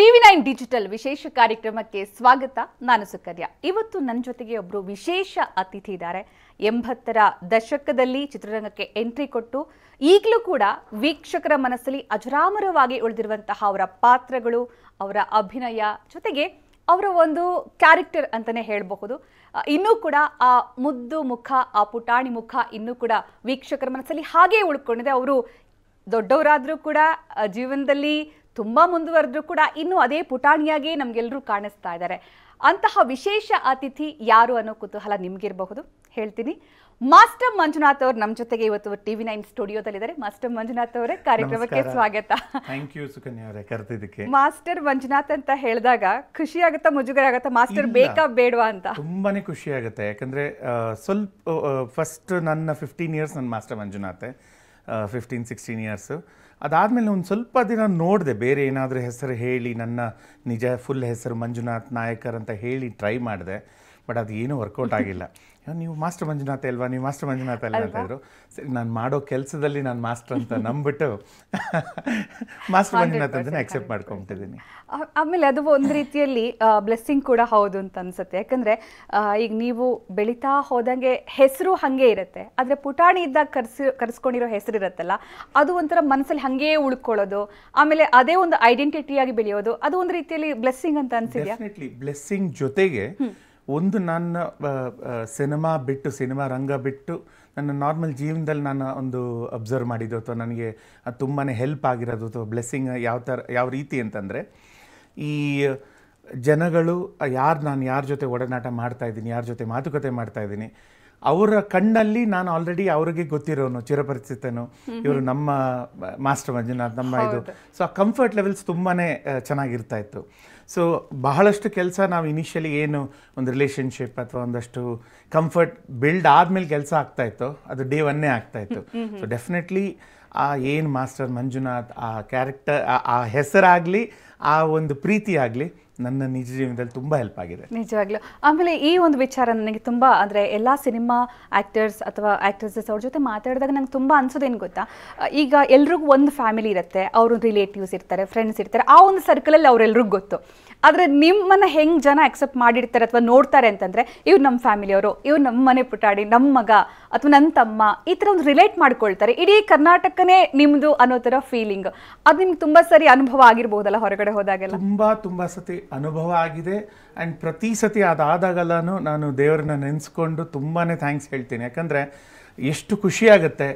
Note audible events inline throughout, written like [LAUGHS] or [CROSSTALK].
TV nine digital ವಿಶೇಷ ಕಾರ್ಯಕ್ರಮಕ್ಕೆ ಸ್ವಾಗತ ನಾನು ಸುಕರ್ಯ ಇವತ್ತು ನನ್ನ ಜೊತೆಗೆ ಒಬ್ಬರು ವಿಶೇಷ ಅತಿಥಿ ಇದ್ದಾರೆ ಎಂಬತ್ತರ ದಶಕದಲ್ಲಿ ಚಿತ್ರರಂಗಕ್ಕೆ ಎಂಟ್ರಿ ಕೊಟ್ಟು ಈಗಲೂ ಕೂಡ ವೀಕ್ಷಕರ ಮನಸ್ಸಲ್ಲಿ ಅಜರಾಮರವಾಗಿ ಉಳಿದಿರುವಂತಹ ಅವರ ಪಾತ್ರಗಳು ಅವರ ಅಭಿನಯ ಜೊತೆಗೆ ಅವರ ಒಂದು ಕ್ಯಾರೆಕ್ಟರ್ ಅಂತಲೇ ಹೇಳಬಹುದು ಇನ್ನೂ ಕೂಡ ಆ ಮುದ್ದು ಮುಖ ಆ ಪುಟಾಣಿ ಮುಖ ಇನ್ನೂ ಕೂಡ ವೀಕ್ಷಕರ ಮನಸ್ಸಲ್ಲಿ ಹಾಗೇ ಉಳ್ಕೊಂಡಿದೆ ಅವರು ದೊಡ್ಡವರಾದರೂ ಕೂಡ ಜೀವನದಲ್ಲಿ ತುಂಬಾ ಮುಂದುವರೆದ್ರು ಕೂಡ ಇನ್ನೂ ಅದೇ ಪುಟಾಣಿಯಾಗಿ ನಮಗೆಲ್ಲರೂ ಕಾಣಿಸ್ತಾ ಇದ್ದಾರೆ ಅಂತಹ ವಿಶೇಷ ಅತಿಥಿ ಯಾರು ಅನ್ನೋ ಕುತೂಹಲ ನಿಮ್ಗಿರಬಹುದು ಹೇಳ್ತೀನಿ ಮಾಸ್ಟರ್ ಮಂಜುನಾಥ್ ಅವರು ನಮ್ಮ ಜೊತೆಗೆ ಇವತ್ತು ಟಿವಿ ವಿ ಸ್ಟುಡಿಯೋದಲ್ಲಿ ಸ್ಟುಡಿಯೋದಲ್ಲಿದ್ದಾರೆ ಮಾಸ್ಟರ್ ಮಂಜುನಾಥ್ ಅವರೇ ಕಾರ್ಯಕ್ರಮಕ್ಕೆ ಸ್ವಾಗತ ಥ್ಯಾಂಕ್ ಯು ಸುಕನ್ಯಾ ಕರೆದಿದ್ದಕ್ಕೆ ಮಾಸ್ಟರ್ ಮಂಜುನಾಥ್ ಅಂತ ಹೇಳಿದಾಗ ಖುಷಿ ಆಗುತ್ತಾ ಮುಜುಗರ ಆಗುತ್ತಾ ಮಾಸ್ಟರ್ ಬೇಕಾ ಬೇಡವಾ ಅಂತ ತುಂಬಾನೇ ಖುಷಿ ಆಗುತ್ತೆ ಯಾಕಂದ್ರೆ ಸ್ವಲ್ಪ ಫಸ್ಟ್ ನನ್ನ ಫಿಫ್ಟೀನ್ ಇಯರ್ಸ್ ನನ್ನ master Manjunath fifteen sixteen years ಅದಾದಮೇಲೆ ಒಂದು ಸ್ವಲ್ಪ ದಿನ ನೋಡಿದೆ ಬೇರೆ ಏನಾದರೂ ಹೆಸರು ಹೇಳಿ ನನ್ನ ನಿಜ ಫುಲ್ ಹೆಸರು ಮಂಜುನಾಥ್ ನಾಯಕರ್ ಅಂತ ಹೇಳಿ ಟ್ರೈ ಮಾಡಿದೆ ಬಟ್ ಅದು ಏನೂ ವರ್ಕೌಟ್ ಆಗಿಲ್ಲ ನೀವು ಮಾಸ್ಟರ್ ಮಂಜುನಾಥ ಅಲ್ವಾ ನೀವು ಮಾಸ್ಟರ್ ಮಂಜುನಾಥ ಅಲ್ಲ ಅಂತ ಹೇಳಿದ್ರು ಸರಿ ನಾನು ಮಾಡೋ ಕೆಲಸದಲ್ಲಿ ನಾನು ಮಾಸ್ಟರ್ ಅಂತ ನಂಬಿಟ್ಟು [LAUGHS] ಮಾಸ್ಟರ್ ಮಂಜುನಾಥ ಅಂತ ಅಕ್ಸೆಪ್ಟ್ ಮಾಡ್ಕೊಂಬಿಟ್ಟಿದ್ದೀನಿ ಆಮೇಲೆ ಅದು ಒಂದು ರೀತಿಯಲ್ಲಿ ಬ್ಲೆಸ್ಸಿಂಗ್ ಕೂಡ ಹೌದು ಅಂತ ಅನ್ಸುತ್ತೆ ಯಾಕಂದರೆ ಈಗ ನೀವು ಬೆಳೀತಾ ಹೋದಂಗೆ ಹೆಸರು ಹಾಗೆ ಇರುತ್ತೆ ಆದರೆ ಪುಟಾಣಿ ಇದ್ದಾಗ ಕರೆಸಿ ಕರೆಸ್ಕೊಂಡಿರೋ ಹೆಸರು ಇರುತ್ತಲ್ಲ ಅದು ಒಂಥರ ಮನಸ್ಸಲ್ಲಿ ಹಾಗೆ ಉಳ್ಕೊಳ್ಳೋದು ಆಮೇಲೆ ಅದೇ ಒಂದು ಐಡೆಂಟಿಟಿಯಾಗಿ ಬೆಳೆಯೋದು ಅದು ಒಂದು ರೀತಿಯಲ್ಲಿ ಬ್ಲೆಸ್ಸಿಂಗ್ ಅಂತ ಅನ್ಸಿದ್ಯಾ ಬ್ಲೆಸ್ಸಿಂಗ್ ಜೊತೆಗೆ ಒಂದು ನನ್ನ ಸಿನಿಮಾ ಬಿಟ್ಟು ಸಿನಿಮಾ ರಂಗ ಬಿಟ್ಟು ನನ್ನ ನಾರ್ಮಲ್ ಜೀವನದಲ್ಲಿ ನಾನು ಒಂದು ಅಬ್ಸರ್ವ್ ಮಾಡಿದ್ದು ಅಥವಾ ನನಗೆ ತುಂಬಾ ಹೆಲ್ಪ್ ಆಗಿರೋದು ಅಥವಾ ಬ್ಲೆಸ್ಸಿಂಗ್ ಯಾವ ಥರ ಯಾವ ರೀತಿ ಅಂತಂದರೆ ಈ ಜನಗಳು ಯಾರು ನಾನು ಯಾರ ಜೊತೆ ಒಡನಾಟ ಮಾಡ್ತಾಯಿದ್ದೀನಿ ಯಾರ ಜೊತೆ ಮಾತುಕತೆ ಮಾಡ್ತಾಯಿದ್ದೀನಿ ಅವರ ಕಣ್ಣಲ್ಲಿ ನಾನು ಆಲ್ರೆಡಿ ಅವ್ರಿಗೆ ಗೊತ್ತಿರೋನು ಚಿರಪರಿಚಿತನು ಇವರು ನಮ್ಮ ಮಾಸ್ಟರ್ ಮಂಜುನಾಥ್ ನಮ್ಮ ಇದು ಸೊ ಆ ಕಂಫರ್ಟ್ ಲೆವೆಲ್ಸ್ ತುಂಬಾ ಚೆನ್ನಾಗಿರ್ತಾ ಇತ್ತು ಸೊ ಬಹಳಷ್ಟು ಕೆಲಸ ನಾವು ಇನಿಷಿಯಲಿ ಏನು ಒಂದು ರಿಲೇಷನ್ಶಿಪ್ ಅಥವಾ ಒಂದಷ್ಟು ಕಂಫರ್ಟ್ ಬಿಲ್ಡ್ ಆದಮೇಲೆ ಕೆಲಸ ಆಗ್ತಾ ಇತ್ತು ಅದು ಡೇ ಒನ್ನೇ ಆಗ್ತಾ ಇತ್ತು ಸೊ ಡೆಫಿನೆಟ್ಲಿ ಆ ಏನು ಮಾಸ್ಟರ್ ಮಂಜುನಾಥ್ ಆ ಕ್ಯಾರೆಕ್ಟರ್ ಆ ಹೆಸರಾಗಲಿ ಆ ಒಂದು ಪ್ರೀತಿ ಆಗಲಿ ನನ್ನ ನಿಜ ಜೀವನದಲ್ಲಿ ತುಂಬ ಹೆಲ್ಪ್ ಆಗಿದೆ ನಿಜವಾಗ್ಲೂ ಆಮೇಲೆ ಈ ಒಂದು ವಿಚಾರ ನನಗೆ ತುಂಬ ಅಂದ್ರೆ ಎಲ್ಲಾ ಸಿನಿಮಾ ಆಕ್ಟರ್ಸ್ ಅಥವಾ ಆಕ್ಟ್ರೆಸಸ್ ಅವ್ರ ಜೊತೆ ಮಾತಾಡಿದಾಗ ನಂಗೆ ತುಂಬ ಅನ್ಸೋದೇನು ಗೊತ್ತಾ ಈಗ ಎಲ್ರಿಗೂ ಒಂದು ಫ್ಯಾಮಿಲಿ ಇರುತ್ತೆ ಅವರು ರಿಲೇಟಿವ್ಸ್ ಇರ್ತಾರೆ ಫ್ರೆಂಡ್ಸ್ ಇರ್ತಾರೆ ಆ ಒಂದು ಸರ್ಕಲಲ್ಲಿ ಅವ್ರೆಲ್ರಿಗೂ ಗೊತ್ತು ಆದರೆ ನಿಮ್ಮನ್ನು ಹೆಂಗೆ ಜನ ಅಕ್ಸೆಪ್ಟ್ ಮಾಡಿರ್ತಾರೆ ಅಥವಾ ನೋಡ್ತಾರೆ ಅಂತಂದರೆ ಇವ್ರು ನಮ್ಮ ಫ್ಯಾಮಿಲಿಯವರು ಇವ್ರು ನಮ್ಮ ಮನೆ ಪುಟಾಡಿ ನಮ್ಮ ಮಗ ಅಥವಾ ನನ್ನ ತಮ್ಮ ಈ ಥರ ಒಂದು ರಿಲೇಟ್ ಮಾಡ್ಕೊಳ್ತಾರೆ ಇಡೀ ಕರ್ನಾಟಕನೇ ನಿಮ್ಮದು ಅನ್ನೋ ಥರ ಫೀಲಿಂಗ್ ಅದು ನಿಮ್ಗೆ ತುಂಬ ಸರಿ ಅನುಭವ ಆಗಿರ್ಬೋದಲ್ಲ ಹೊರಗಡೆ ಹೋದಾಗೆಲ್ಲ ತುಂಬ ತುಂಬ ಸತಿ ಅನುಭವ ಆಗಿದೆ ಆ್ಯಂಡ್ ಪ್ರತಿ ಸತಿ ಅದಾದಾಗಲ್ಲೂ ನಾನು ದೇವರನ್ನ ನೆನೆಸ್ಕೊಂಡು ತುಂಬಾ ಥ್ಯಾಂಕ್ಸ್ ಹೇಳ್ತೀನಿ ಯಾಕಂದರೆ ಎಷ್ಟು ಖುಷಿಯಾಗುತ್ತೆ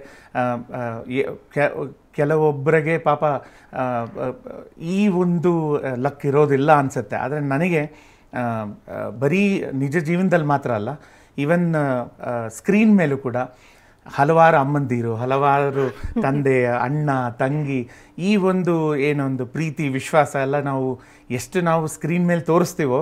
ಕೆಲವೊಬ್ಬರಿಗೆ ಪಾಪ ಈ ಒಂದು ಲಕ್ ಇರೋದಿಲ್ಲ ಅನಿಸುತ್ತೆ ಆದರೆ ನನಗೆ ಬರೀ ನಿಜ ಜೀವನದಲ್ಲಿ ಮಾತ್ರ ಅಲ್ಲ ಈವನ್ ಸ್ಕ್ರೀನ್ ಮೇಲೂ ಕೂಡ ಹಲವಾರು ಅಮ್ಮಂದಿರು ಹಲವಾರು ತಂದೆ ಅಣ್ಣ ತಂಗಿ ಈ ಒಂದು ಏನೊಂದು ಪ್ರೀತಿ ವಿಶ್ವಾಸ ಎಲ್ಲ ನಾವು ಎಷ್ಟು ನಾವು ಸ್ಕ್ರೀನ್ ಮೇಲೆ ತೋರಿಸ್ತೀವೋ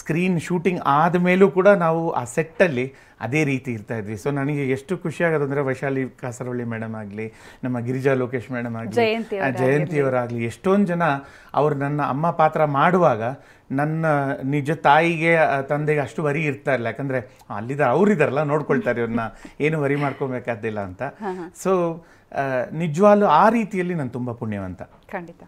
ಸ್ಕ್ರೀನ್ ಶೂಟಿಂಗ್ ಆದ ಮೇಲೂ ಕೂಡ ನಾವು ಆ ಸೆಟ್ಟಲ್ಲಿ ಅದೇ ರೀತಿ ಇರ್ತಾ ಇದ್ವಿ ಸೊ ನನಗೆ ಎಷ್ಟು ಖುಷಿ ಆಗೋದು ವೈಶಾಲಿ ಕಾಸರವಳ್ಳಿ ಮೇಡಮ್ ಆಗಲಿ ನಮ್ಮ ಗಿರಿಜಾ ಲೋಕೇಶ್ ಮೇಡಮ್ ಆಗಲಿ ಜಯಂತಿಯವರಾಗಲಿ ಎಷ್ಟೊಂದು ಜನ ಅವರು ನನ್ನ ಅಮ್ಮ ಪಾತ್ರ ಮಾಡುವಾಗ ನನ್ನ ನಿಜ ತಾಯಿಗೆ ತಂದೆಗೆ ಅಷ್ಟು ವರಿ ಇರ್ತಾ ಇಲ್ಲ ಯಾಕಂದರೆ ಅಲ್ಲಿದ್ದಾರೆ ಅವರಿದ್ದಾರಲ್ಲ ನೋಡ್ಕೊಳ್ತಾರೆ ಇವ್ರನ್ನ ಏನು ವರಿ ಮಾಡ್ಕೊಬೇಕಾದಿಲ್ಲ ಅಂತ ಸೊ ನಿಜವಾಗ್ಲೂ ಆ ರೀತಿಯಲ್ಲಿ ನಾನು ತುಂಬ ಪುಣ್ಯವಂತ ಖಂಡಿತ